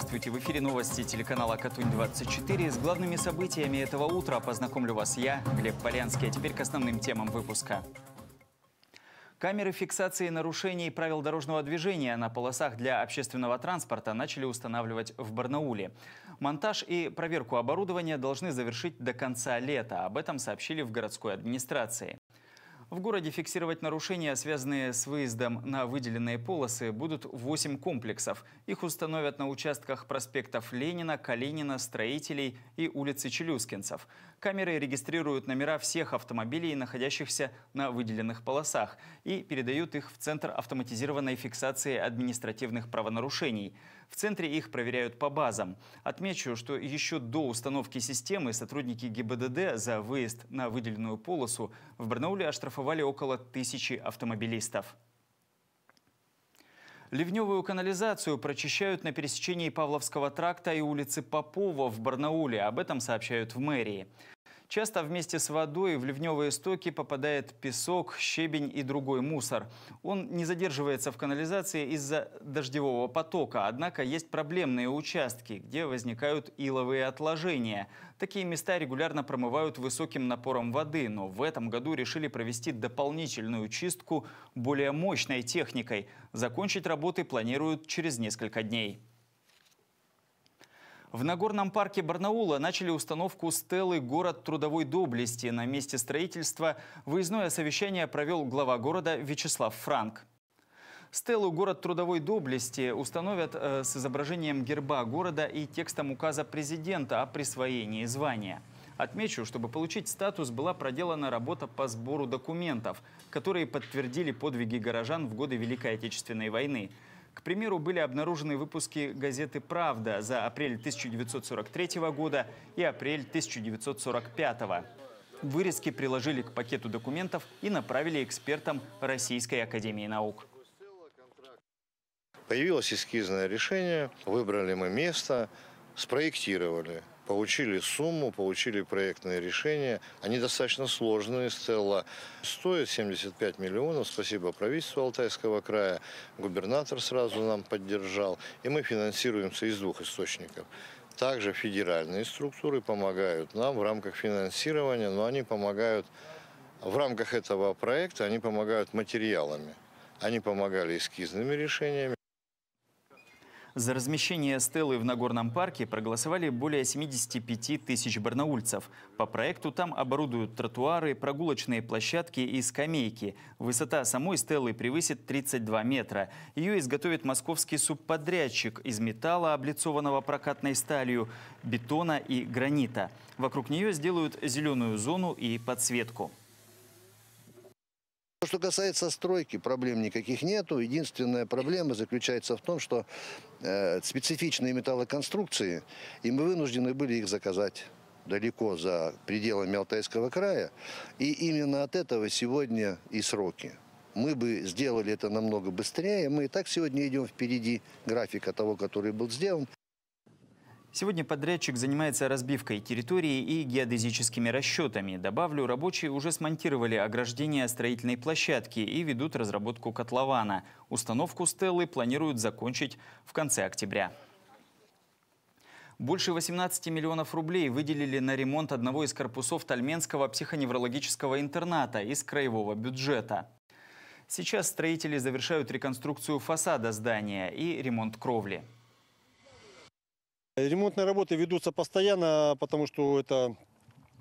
Здравствуйте! В эфире новости телеканала «Катунь-24». С главными событиями этого утра познакомлю вас я, Глеб Полянский. А теперь к основным темам выпуска. Камеры фиксации нарушений правил дорожного движения на полосах для общественного транспорта начали устанавливать в Барнауле. Монтаж и проверку оборудования должны завершить до конца лета. Об этом сообщили в городской администрации. В городе фиксировать нарушения, связанные с выездом на выделенные полосы, будут 8 комплексов. Их установят на участках проспектов Ленина, Калинина, Строителей и улицы Челюскинцев. Камеры регистрируют номера всех автомобилей, находящихся на выделенных полосах, и передают их в Центр автоматизированной фиксации административных правонарушений. В центре их проверяют по базам. Отмечу, что еще до установки системы сотрудники ГИБДД за выезд на выделенную полосу в Барнауле оштрафовали оштрафовали около тысячи автомобилистов. Ливневую канализацию прочищают на пересечении Павловского тракта и улицы Попова в Барнауле. Об этом сообщают в мэрии. Часто вместе с водой в ливневые стоки попадает песок, щебень и другой мусор. Он не задерживается в канализации из-за дождевого потока, однако есть проблемные участки, где возникают иловые отложения. Такие места регулярно промывают высоким напором воды, но в этом году решили провести дополнительную чистку более мощной техникой. Закончить работы планируют через несколько дней. В Нагорном парке Барнаула начали установку стелы «Город трудовой доблести». На месте строительства выездное совещание провел глава города Вячеслав Франк. Стелу «Город трудовой доблести» установят э, с изображением герба города и текстом указа президента о присвоении звания. Отмечу, чтобы получить статус, была проделана работа по сбору документов, которые подтвердили подвиги горожан в годы Великой Отечественной войны – к примеру, были обнаружены выпуски газеты «Правда» за апрель 1943 года и апрель 1945 года. Вырезки приложили к пакету документов и направили экспертам Российской Академии Наук. Появилось эскизное решение, выбрали мы место, спроектировали – Получили сумму, получили проектные решения. Они достаточно сложные. Стелла стоит 75 миллионов. Спасибо правительству Алтайского края. Губернатор сразу нам поддержал. И мы финансируемся из двух источников. Также федеральные структуры помогают нам в рамках финансирования, но они помогают в рамках этого проекта, они помогают материалами. Они помогали эскизными решениями. За размещение стелы в Нагорном парке проголосовали более 75 тысяч барнаульцев. По проекту там оборудуют тротуары, прогулочные площадки и скамейки. Высота самой стелы превысит 32 метра. Ее изготовит московский субподрядчик из металла, облицованного прокатной сталью, бетона и гранита. Вокруг нее сделают зеленую зону и подсветку что касается стройки, проблем никаких нету. Единственная проблема заключается в том, что э, специфичные металлоконструкции, и мы вынуждены были их заказать далеко за пределами Алтайского края. И именно от этого сегодня и сроки. Мы бы сделали это намного быстрее. Мы и так сегодня идем впереди графика того, который был сделан. Сегодня подрядчик занимается разбивкой территории и геодезическими расчетами. Добавлю, рабочие уже смонтировали ограждение строительной площадки и ведут разработку котлована. Установку стелы планируют закончить в конце октября. Больше 18 миллионов рублей выделили на ремонт одного из корпусов Тальменского психоневрологического интерната из краевого бюджета. Сейчас строители завершают реконструкцию фасада здания и ремонт кровли. Ремонтные работы ведутся постоянно, потому что это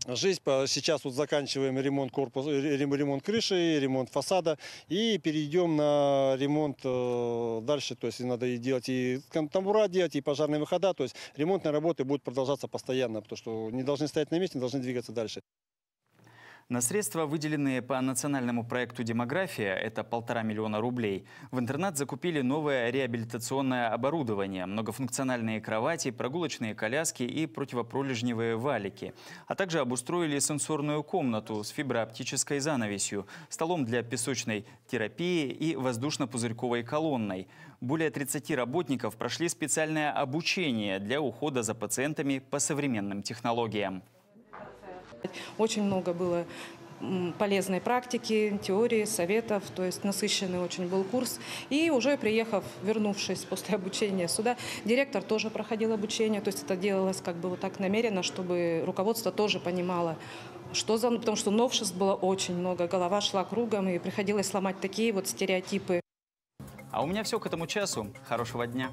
жизнь. Сейчас вот заканчиваем ремонт, корпуса, э, ремонт крыши, ремонт фасада и перейдем на ремонт э, дальше. То есть надо и делать и тамбура делать, и пожарные выхода. То есть ремонтные работы будут продолжаться постоянно, потому что не должны стоять на месте, не должны двигаться дальше. На средства, выделенные по национальному проекту «Демография», это полтора миллиона рублей, в интернат закупили новое реабилитационное оборудование, многофункциональные кровати, прогулочные коляски и противопролежневые валики, а также обустроили сенсорную комнату с фиброоптической занавесью, столом для песочной терапии и воздушно-пузырьковой колонной. Более 30 работников прошли специальное обучение для ухода за пациентами по современным технологиям. Очень много было полезной практики, теории, советов, то есть насыщенный очень был курс. И уже приехав, вернувшись после обучения сюда, директор тоже проходил обучение, то есть это делалось как бы вот так намеренно, чтобы руководство тоже понимало, что за... Ну, потому что новшеств было очень много, голова шла кругом, и приходилось ломать такие вот стереотипы. А у меня все к этому часу. Хорошего дня.